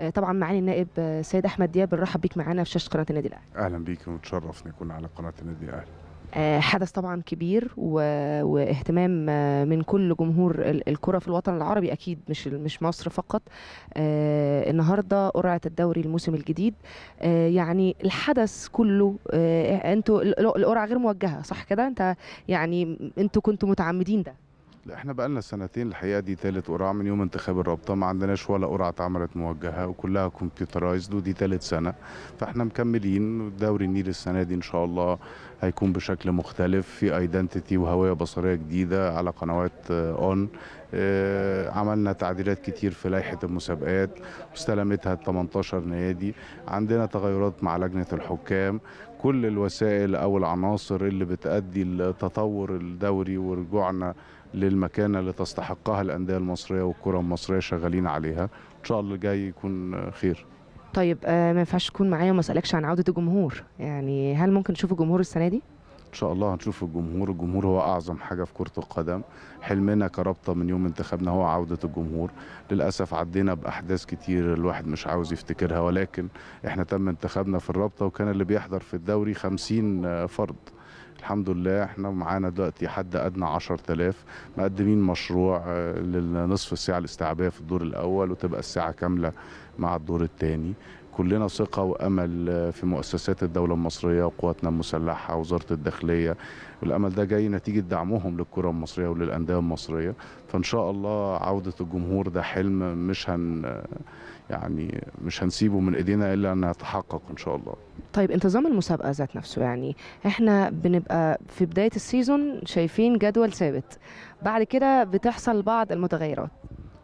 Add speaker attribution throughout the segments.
Speaker 1: آه، طبعا معالي النائب السيد آه، احمد دياب بنرحب بيك معانا في شاشه قناه النادي الاهلي
Speaker 2: اهلا بيك ونتشرف نكون على قناه النادي الاهلي
Speaker 1: آه، حدث طبعا كبير و... واهتمام من كل جمهور الكره في الوطن العربي اكيد مش مش مصر فقط النهارده قرعه الدوري الموسم الجديد يعني الحدث كله انتوا القرعه غير موجهه صح كده انت يعني انتوا كنتوا متعمدين ده
Speaker 2: لا احنا بقالنا سنتين الحقيقه دي ثالث قرعه من يوم انتخاب الرابطه ما عندناش ولا قرعه اتعملت موجهه وكلها كمبيوترايزد ودي ثالث سنه فاحنا مكملين دوري النيل السنه دي ان شاء الله هيكون بشكل مختلف في ايدنتيتي وهويه بصريه جديده على قنوات اون آه، آه، عملنا تعديلات كتير في لائحه المسابقات واستلمتها ال 18 نادي عندنا تغيرات مع لجنه الحكام كل الوسائل او العناصر اللي بتأدي لتطور الدوري ورجوعنا للمكانه اللي تستحقها الانديه المصريه والكره المصريه شغالين عليها ان شاء الله الجاي يكون خير
Speaker 1: طيب آه، ما ينفعش تكون معايا وما اسالكش عن عوده الجمهور يعني هل ممكن نشوف الجمهور السنه دي
Speaker 2: شاء الله هنشوف الجمهور الجمهور هو اعظم حاجه في كره القدم حلمنا كرابطه من يوم انتخابنا هو عوده الجمهور للاسف عدينا باحداث كتير الواحد مش عاوز يفتكرها ولكن احنا تم انتخابنا في الرابطه وكان اللي بيحضر في الدوري 50 فرد الحمد لله احنا معانا دلوقتي حد ادنى 10000 مقدمين مشروع آه، للنصف الساعه الاستيعابيه في الدور الاول وتبقى الساعه كامله مع الدور الثاني كلنا ثقه وامل في مؤسسات الدوله المصريه وقواتنا المسلحه وزاره الداخليه والامل ده جاي نتيجه دعمهم للكره المصريه وللانديه المصريه فان شاء الله عوده الجمهور ده حلم مش هن يعني مش هنسيبه من ايدينا الا ان يتحقق ان شاء الله
Speaker 1: طيب انتظام المسابقه ذات نفسه يعني احنا بنبقى في بدايه السيزون شايفين جدول ثابت بعد كده بتحصل بعض المتغيرات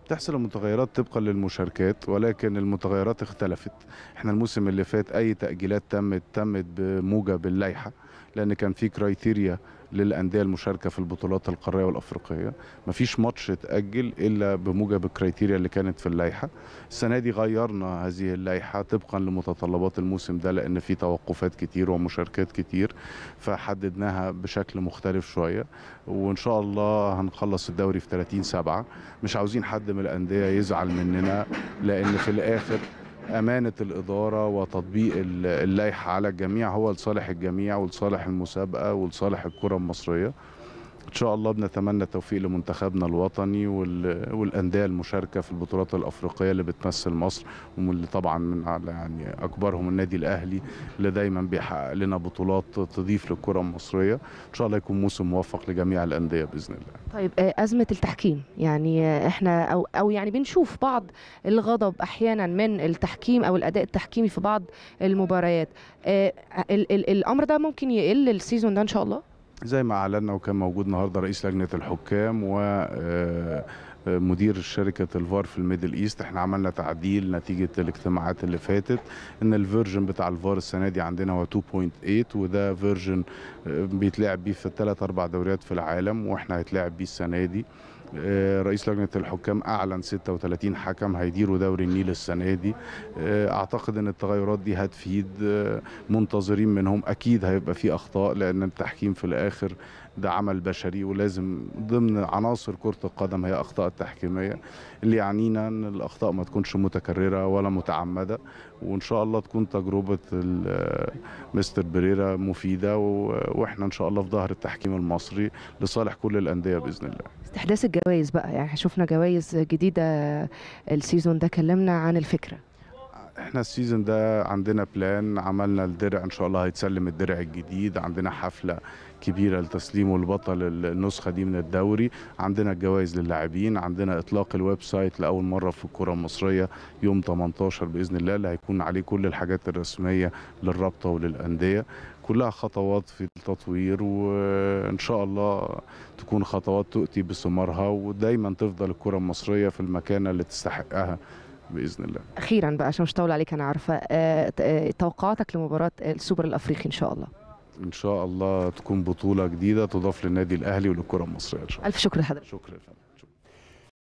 Speaker 2: بتحصل المتغيرات طبقا للمشاركات ولكن المتغيرات اختلفت احنا الموسم اللي فات اي تاجيلات تمت تمت بموجب اللائحه لان كان في كرايتيريا للانديه المشاركه في البطولات القاريه والافريقيه مفيش ماتش اتاجل الا بموجب الكريتيريا اللي كانت في اللائحه السنه دي غيرنا هذه اللائحه طبقا لمتطلبات الموسم ده لان في توقفات كتير ومشاركات كتير فحددناها بشكل مختلف شويه وان شاء الله هنخلص الدوري في 30 7 مش عاوزين حد من الانديه يزعل مننا لان في الاخر امانه الاداره وتطبيق اللائحه على الجميع هو لصالح الجميع ولصالح المسابقه ولصالح الكره المصريه ان شاء الله بنتمنى التوفيق لمنتخبنا الوطني والانديه المشاركه في البطولات الافريقيه اللي بتمثل مصر واللي طبعا من يعني اكبرهم النادي الاهلي اللي دايما بيحقق لنا بطولات تضيف للكره المصريه ان شاء الله يكون موسم موفق لجميع الانديه باذن الله
Speaker 1: طيب آه، ازمه التحكيم يعني آه، احنا او او يعني بنشوف بعض الغضب احيانا من التحكيم او الاداء التحكيمي في بعض المباريات آه، الامر ده ممكن يقل السيزون ده ان شاء الله
Speaker 2: زي ما اعلنا وكان موجود النهارده رئيس لجنه الحكام و آه، آه، مدير شركة الفار في الميدل ايست احنا عملنا تعديل نتيجة الاجتماعات اللي فاتت ان الفيرجن بتاع الفار السنة دي عندنا هو 2.8 وده فيرجن آه، بيتلعب بيه في الثلاث اربع دوريات في العالم واحنا هيتلعب بيه السنة دي آه، رئيس لجنه الحكام اعلن 36 حكم هيديروا دوري النيل السنه دي آه، اعتقد ان التغيرات دي هتفيد آه، منتظرين منهم اكيد هيبقى في اخطاء لان التحكيم في الاخر ده عمل بشري ولازم ضمن عناصر كره القدم هي اخطاء التحكيميه اللي يعنينا ان الاخطاء ما تكونش متكرره ولا متعمده وان شاء الله تكون تجربه مستر بريرا مفيده واحنا ان شاء الله في ظهر التحكيم المصري لصالح كل الانديه باذن الله.
Speaker 1: استحداث الجوائز بقى يعني شفنا جوائز جديده السيزون ده كلمنا عن الفكره.
Speaker 2: احنا السيزون ده عندنا بلان عملنا الدرع ان شاء الله هيتسلم الدرع الجديد عندنا حفله كبيره لتسليمه البطل النسخه دي من الدوري عندنا الجوائز للاعبين عندنا اطلاق الويب سايت لاول مره في الكره المصريه يوم 18 باذن الله اللي هيكون عليه كل الحاجات الرسميه للرابطه وللانديه كلها خطوات في التطوير وان شاء الله تكون خطوات تؤتي بثمارها ودايما تفضل الكره المصريه في المكانه اللي تستحقها باذن الله
Speaker 1: اخيرا بقى عشان مش طول عليك انا عارفه آه، آه، توقعاتك لمباراه السوبر الافريقي ان شاء الله
Speaker 2: ان شاء الله تكون بطوله جديده تضاف للنادي الاهلي وللكره المصريه ان شاء
Speaker 1: الله الف شكر لحضرتك شكرا